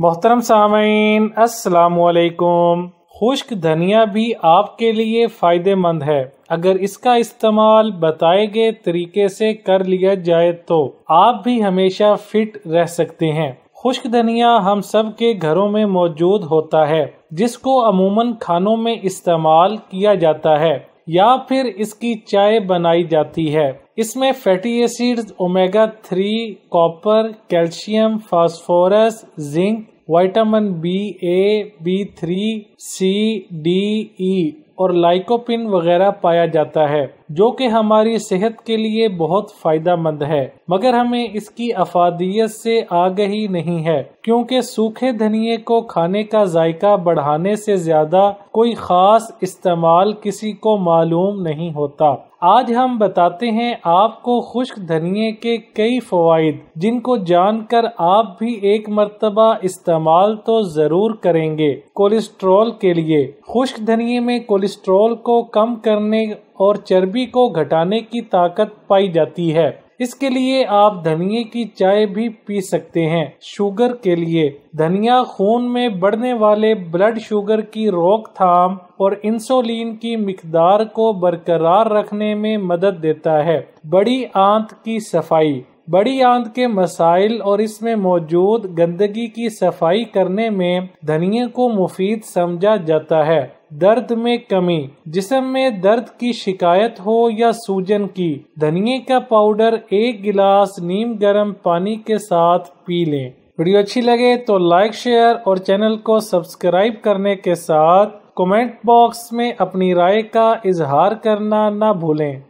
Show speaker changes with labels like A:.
A: मोहतरम सामीन असलकुम खुश्क धनिया भी आपके लिए फ़ायदेमंद है अगर इसका इस्तेमाल बताए गए तरीके से कर लिया जाए तो आप भी हमेशा फिट रह सकते हैं खुश्क धनिया हम सब के घरों में मौजूद होता है जिसको अमूमन खानों में इस्तेमाल किया जाता है या फिर इसकी चाय बनाई जाती है इसमें fatty acids omega three copper calcium phosphorus zinc vitamin B A B three C D E और लाइकोपिन वगैरह पाया जाता है जो कि हमारी सेहत के लिए बहुत फायदा मंद है मगर हमें इसकी अफादियत से आगही नहीं है क्योंकि सूखे धनिए को खाने का जायका बढ़ाने से ज्यादा कोई खास इस्तेमाल किसी को मालूम नहीं होता आज हम बताते हैं आपको खुश्क धनिए के कई फ़वाद जिनको जानकर आप भी एक मरतबा इस्तेमाल तो ज़रूर करेंगे कोलेस्ट्रॉल के लिए खुश्क धनिए में कोलेस्ट्रॉल को कम करने और चर्बी को घटाने की ताकत पाई जाती है इसके लिए आप धनिए की चाय भी पी सकते हैं शुगर के लिए धनिया खून में बढ़ने वाले ब्लड शुगर की रोकथाम और इंसुलिन की मकदार को बरकरार रखने में मदद देता है बड़ी आंत की सफाई बड़ी आंत के मसाइल और इसमें मौजूद गंदगी की सफाई करने में धनिए को मुफीद समझा जाता है दर्द में कमी जिसम में दर्द की शिकायत हो या सूजन की धनिए का पाउडर एक गिलास नीम गर्म पानी के साथ पी लें वीडियो अच्छी लगे तो लाइक शेयर और चैनल को सब्सक्राइब करने के साथ कमेंट बॉक्स में अपनी राय का इजहार करना ना भूलें